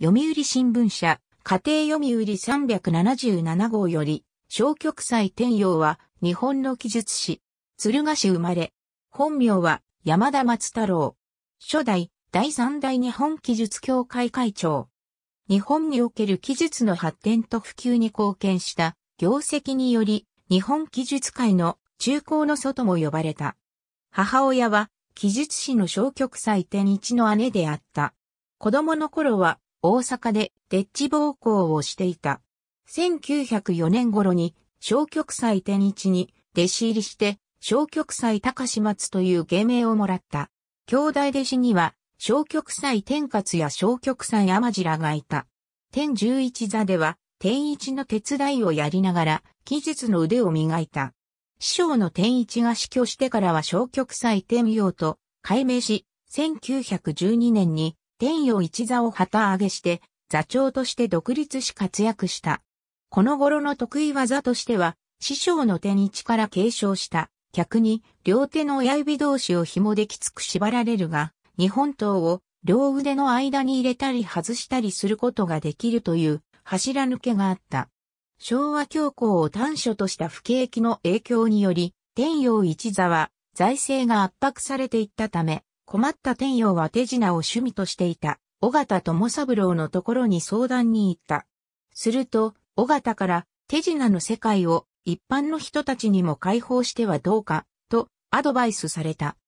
読売新聞社、家庭読売377号より、小極祭天陽は日本の記述師、鶴ヶ市生まれ、本名は山田松太郎、初代第三代日本記述協会会長。日本における記述の発展と普及に貢献した業績により、日本記述界の中高の祖とも呼ばれた。母親は記述師の小極祭天一の姉であった。子供の頃は大阪でデッチ暴行をしていた。1904年頃に小極祭天一に弟子入りして小極祭高島津という芸名をもらった。兄弟弟子には小極祭天活や小極祭天次らがいた。天十一座では天一の手伝いをやりながら技術の腕を磨いた。師匠の天一が死去してからは小極祭天陽と改名し、1912年に天洋一座を旗揚げして、座長として独立し活躍した。この頃の得意技としては、師匠の手に力継承した、逆に両手の親指同士を紐できつく縛られるが、日本刀を両腕の間に入れたり外したりすることができるという柱抜けがあった。昭和教皇を短所とした不景気の影響により、天陽一座は財政が圧迫されていったため、困った天陽は手品を趣味としていた、尾形智三郎のところに相談に行った。すると、尾形から手品の世界を一般の人たちにも開放してはどうか、とアドバイスされた。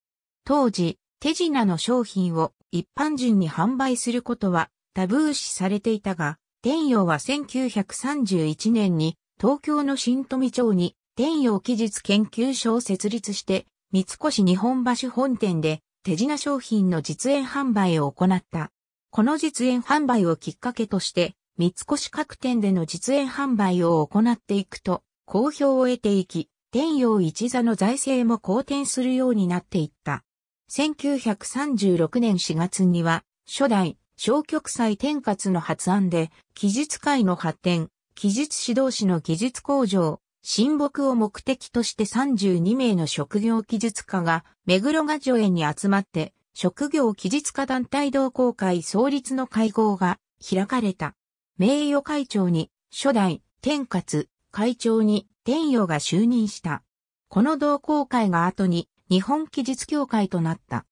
当時、手品の商品を一般人に販売することはタブー視されていたが、天陽は1931年に東京の新富町に天陽記述研究所を設立して、三越日本橋本店で手品商品の実演販売を行った。この実演販売をきっかけとして、三越各店での実演販売を行っていくと、好評を得ていき、天陽一座の財政も好転するようになっていった。1936年4月には、初代、小極祭天活の発案で、技術界の発展、技術指導士の技術向上、親睦を目的として32名の職業記述家が、目黒画助園に集まって、職業記述家団体同好会創立の会合が開かれた。名誉会長に、初代、天勝、会長に、天陽が就任した。この同好会が後に、日本記述協会となった。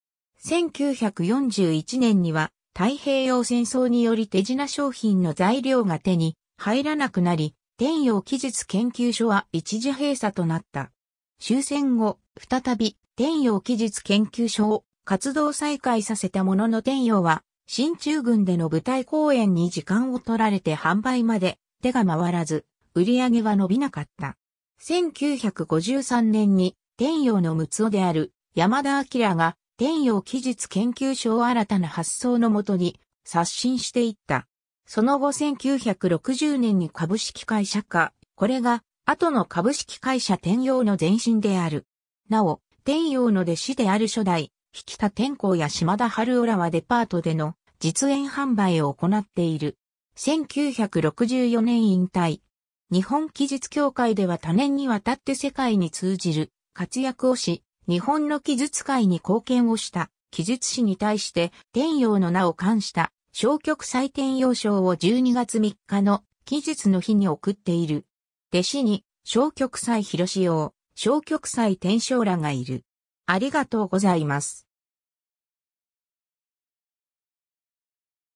1941年には、太平洋戦争により手品商品の材料が手に入らなくなり、天陽技術研究所は一時閉鎖となった。終戦後、再び天陽技術研究所を活動再開させたものの天陽は、新中軍での舞台公演に時間を取られて販売まで手が回らず、売り上げは伸びなかった。1953年に天陽の六男である山田明が天陽技術研究所を新たな発想のもとに刷新していった。その後1960年に株式会社化、これが後の株式会社天陽の前身である。なお、天陽の弟子である初代、引田天光や島田春浦はデパートでの実演販売を行っている。1964年引退。日本記述協会では多年にわたって世界に通じる活躍をし、日本の記述会に貢献をした記述史に対して天陽の名を冠した消極採点要賞を12月3日の期日の日に送っている。弟子に、消極採広志用、消極採天章らがいる。ありがとうございます。